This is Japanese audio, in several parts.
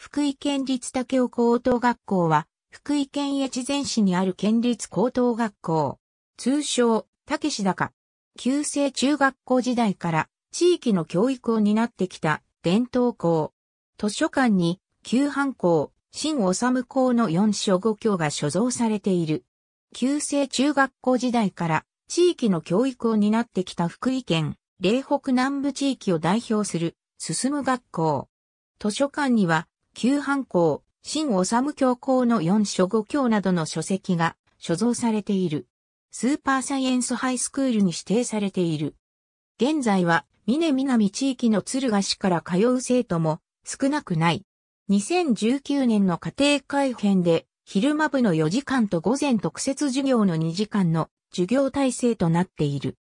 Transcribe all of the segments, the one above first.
福井県立竹尾高等学校は、福井県越前市にある県立高等学校。通称、竹志高。旧制中学校時代から、地域の教育を担ってきた、伝統校。図書館に、旧藩校、新治校の四所五教が所蔵されている。旧制中学校時代から、地域の教育を担ってきた福井県、嶺北南部地域を代表する、進む学校。図書館には、旧藩校、新治教皇の四書五教などの書籍が所蔵されている。スーパーサイエンスハイスクールに指定されている。現在は、峰南地域の鶴ヶ市から通う生徒も少なくない。2019年の家庭改編で、昼間部の4時間と午前特設授業の2時間の授業体制となっている。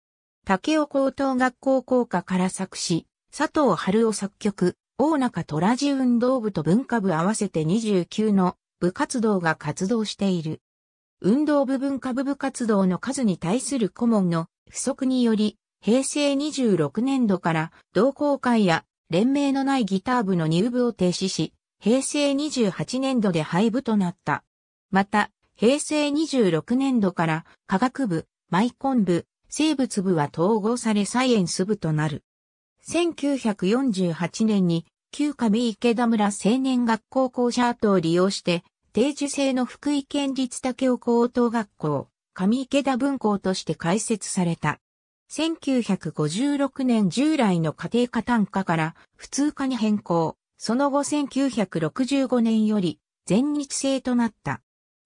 竹尾高等学校校歌から作詞、佐藤春夫作曲、大中虎ジ運動部と文化部合わせて29の部活動が活動している。運動部文化部部活動の数に対する顧問の不足により、平成26年度から同好会や連盟のないギター部の入部を停止し、平成28年度で廃部となった。また、平成26年度から科学部、マイコン部、生物部は統合されサイエンス部となる。1948年に旧上池田村青年学校校舎跡を利用して、定時制の福井県立竹尾高等学校、上池田分校として開設された。1956年従来の家庭科単価から普通科に変更、その後1965年より全日制となった。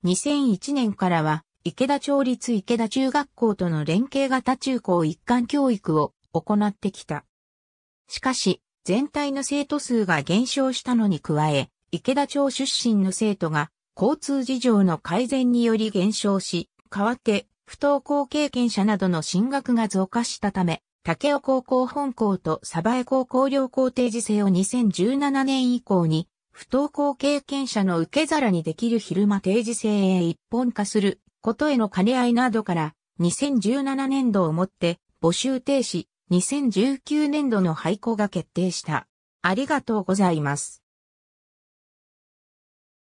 2001年からは池田町立池田中学校との連携型中高一貫教育を行ってきた。しかし、全体の生徒数が減少したのに加え、池田町出身の生徒が交通事情の改善により減少し、代わって不登校経験者などの進学が増加したため、竹尾高校本校と鯖江高校両校定時制を2017年以降に、不登校経験者の受け皿にできる昼間定時制へ一本化することへの兼ね合いなどから、2017年度をもって募集停止、2019年度の廃校が決定した。ありがとうございます。